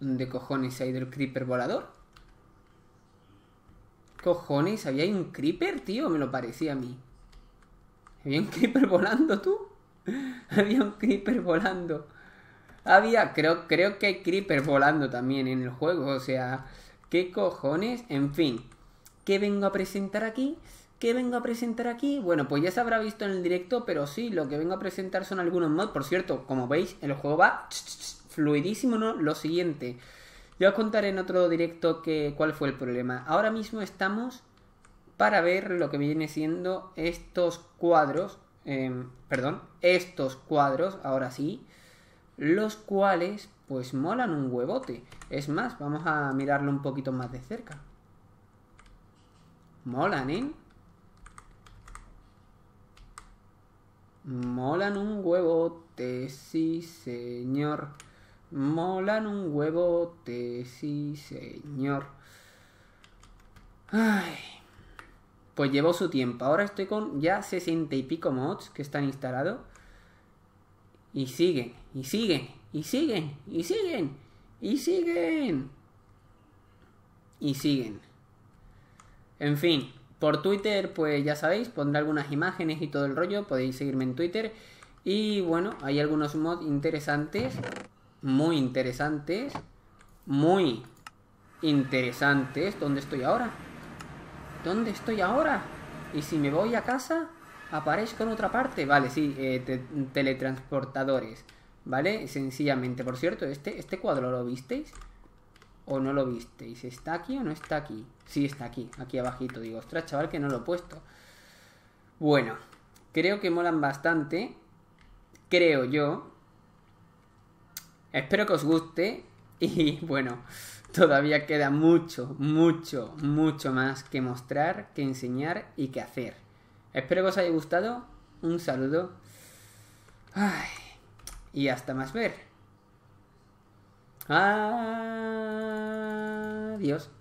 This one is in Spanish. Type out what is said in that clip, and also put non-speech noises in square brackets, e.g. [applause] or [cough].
¿Dónde cojones hay del creeper volador? ¿Cojones? ¿Había un creeper, tío? Me lo parecía a mí. ¿Había un creeper volando, tú? [laughs] Había un creeper volando. Había, creo, creo que hay creeper volando también en el juego. O sea, ¿qué cojones? En fin, ¿qué vengo a presentar aquí? ¿Qué vengo a presentar aquí? Bueno, pues ya se habrá visto en el directo, pero sí, lo que vengo a presentar son algunos mods. Por cierto, como veis, el juego va fluidísimo, ¿no? Lo siguiente. Yo os contaré en otro directo que, cuál fue el problema. Ahora mismo estamos para ver lo que viene siendo estos cuadros. Em, perdón, estos cuadros, ahora sí. Los cuales, pues molan un huevote. Es más, vamos a mirarlo un poquito más de cerca. Molan, ¿eh? Molan un huevote, sí señor. Molan un huevote, sí señor. Ay. Pues llevó su tiempo. Ahora estoy con ya sesenta y pico mods que están instalados. Y siguen, y siguen, y siguen, y siguen, y siguen. Y siguen. En fin, por Twitter, pues ya sabéis, pondré algunas imágenes y todo el rollo. Podéis seguirme en Twitter. Y bueno, hay algunos mods interesantes muy interesantes, muy interesantes. ¿Dónde estoy ahora? ¿Dónde estoy ahora? Y si me voy a casa, aparezco en otra parte. Vale, sí, eh, teletransportadores. ¿Vale? Sencillamente. Por cierto, este, este cuadro lo visteis o no lo visteis. ¿Está aquí o no está aquí? Sí, está aquí, aquí abajito. Digo, ostras, chaval, que no lo he puesto. Bueno, creo que molan bastante. Creo yo. Espero que os guste y [laughs] bueno, todavía queda mucho, mucho, mucho más que mostrar, que enseñar y que hacer. Espero que os haya gustado. Un saludo. y hasta más ver. Adiós.